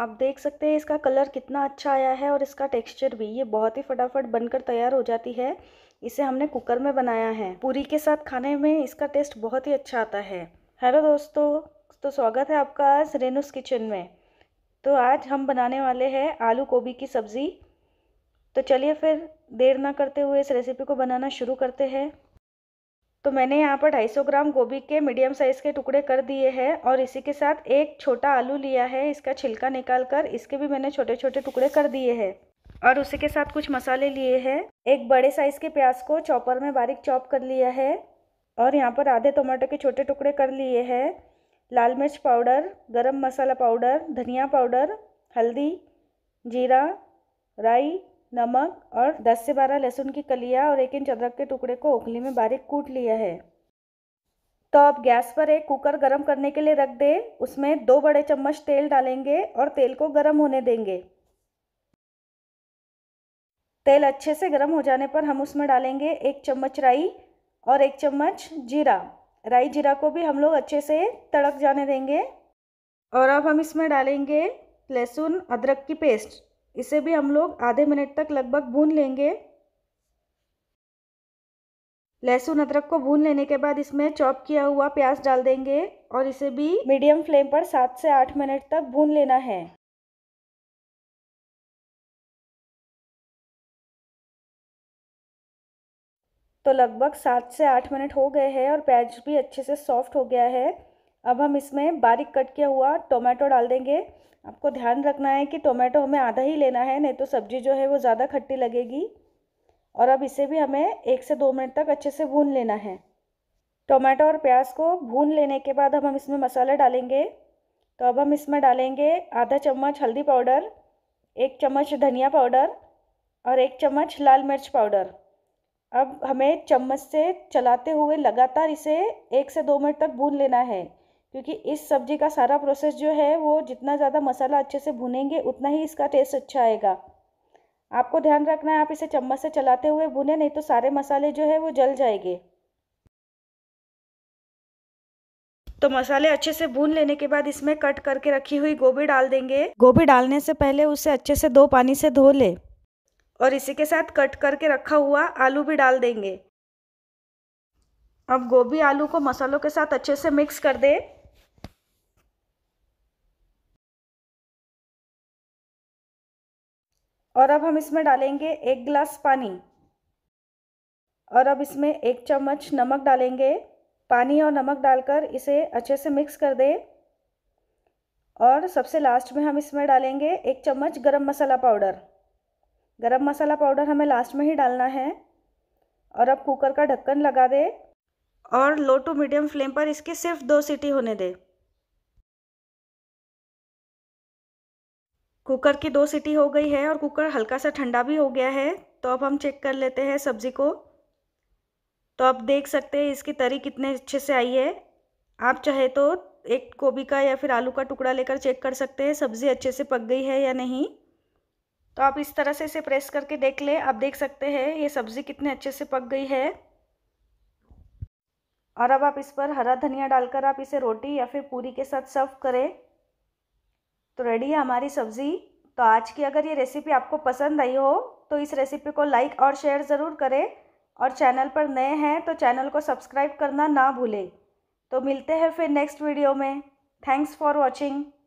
आप देख सकते हैं इसका कलर कितना अच्छा आया है और इसका टेक्सचर भी ये बहुत ही फटाफट बनकर तैयार हो जाती है इसे हमने कुकर में बनाया है पूरी के साथ खाने में इसका टेस्ट बहुत ही अच्छा आता है हेलो दोस्तों तो स्वागत है आपका आज रेनुस किचन में तो आज हम बनाने वाले हैं आलू गोभी की सब्ज़ी तो चलिए फिर देर ना करते हुए इस रेसिपी को बनाना शुरू करते हैं तो मैंने यहाँ पर 250 ग्राम गोभी के मीडियम साइज़ के टुकड़े कर दिए हैं और इसी के साथ एक छोटा आलू लिया है इसका छिलका निकाल कर इसके भी मैंने छोटे छोटे टुकड़े कर दिए हैं और उसी के साथ कुछ मसाले लिए हैं एक बड़े साइज़ के प्याज को चॉपर में बारीक चॉप कर लिया है और यहाँ पर आधे टमाटो के छोटे टुकड़े कर लिए हैं लाल मिर्च पाउडर गरम मसाला पाउडर धनिया पाउडर हल्दी जीरा राई नमक और 10 से 12 लहसुन की कलिया और एक इंच अदरक के टुकड़े को उखली में बारीक कूट लिया है तो आप गैस पर एक कुकर गरम करने के लिए रख दें उसमें दो बड़े चम्मच तेल डालेंगे और तेल को गरम होने देंगे तेल अच्छे से गर्म हो जाने पर हम उसमें डालेंगे एक चम्मच राई और एक चम्मच जीरा राई जीरा को भी हम लोग अच्छे से तड़क जाने देंगे और अब हम इसमें डालेंगे लहसुन अदरक की पेस्ट इसे भी हम लोग आधे मिनट तक लगभग भून लेंगे लहसुन अदरक को भून लेने के बाद इसमें चॉप किया हुआ प्याज डाल देंगे और इसे भी मीडियम फ्लेम पर सात से आठ मिनट तक भून लेना है तो लगभग सात से आठ मिनट हो गए हैं और प्याज भी अच्छे से सॉफ्ट हो गया है अब हम इसमें बारीक कट किया हुआ टोमेटो डाल देंगे आपको ध्यान रखना है कि टोमेटो हमें आधा ही लेना है नहीं तो सब्ज़ी जो है वो ज़्यादा खट्टी लगेगी और अब इसे भी हमें एक से दो मिनट तक अच्छे से भून लेना है टोमेटो और प्याज को भून लेने के बाद हम हम इसमें मसाला डालेंगे तो अब हम इसमें डालेंगे आधा चम्मच हल्दी पाउडर एक चम्मच धनिया पाउडर और एक चम्मच लाल मिर्च पाउडर अब हमें चम्मच से चलाते हुए लगातार इसे एक से दो मिनट तक भून लेना है क्योंकि इस सब्जी का सारा प्रोसेस जो है वो जितना ज़्यादा मसाला अच्छे से भुनेंगे उतना ही इसका टेस्ट अच्छा आएगा आपको ध्यान रखना है आप इसे चम्मच से चलाते हुए भुने नहीं तो सारे मसाले जो है वो जल जाएंगे तो मसाले अच्छे से भून लेने के बाद इसमें कट करके रखी हुई गोभी डाल देंगे गोभी डालने से पहले उसे अच्छे से दो पानी से धो ले और इसी के साथ कट करके रखा हुआ आलू भी डाल देंगे अब गोभी आलू को मसालों के साथ अच्छे से मिक्स कर दे और अब हम इसमें डालेंगे एक गिलास पानी और अब इसमें एक चम्मच नमक डालेंगे पानी और नमक डालकर इसे अच्छे से मिक्स कर दें और सबसे लास्ट में हम इसमें डालेंगे एक चम्मच गरम मसाला पाउडर गरम मसाला पाउडर हमें लास्ट में ही डालना है और अब कुकर का ढक्कन लगा दें और लो टू मीडियम फ्लेम पर इसकी सिर्फ दो सीटी होने दें कुकर की दो सीटी हो गई है और कुकर हल्का सा ठंडा भी हो गया है तो अब हम चेक कर लेते हैं सब्ज़ी को तो आप देख सकते हैं इसकी तरी कितने अच्छे से आई है आप चाहे तो एक गोभी का या फिर आलू का टुकड़ा लेकर चेक कर सकते हैं सब्ज़ी अच्छे से पक गई है या नहीं तो आप इस तरह से इसे प्रेस करके देख लें आप देख सकते हैं ये सब्ज़ी कितने अच्छे से पक गई है और अब आप इस पर हरा धनिया डालकर आप इसे रोटी या फिर पूरी के साथ सर्व करें तो रेडी है हमारी सब्ज़ी तो आज की अगर ये रेसिपी आपको पसंद आई हो तो इस रेसिपी को लाइक और शेयर ज़रूर करें और चैनल पर नए हैं तो चैनल को सब्सक्राइब करना ना भूलें तो मिलते हैं फिर नेक्स्ट वीडियो में थैंक्स फॉर वॉचिंग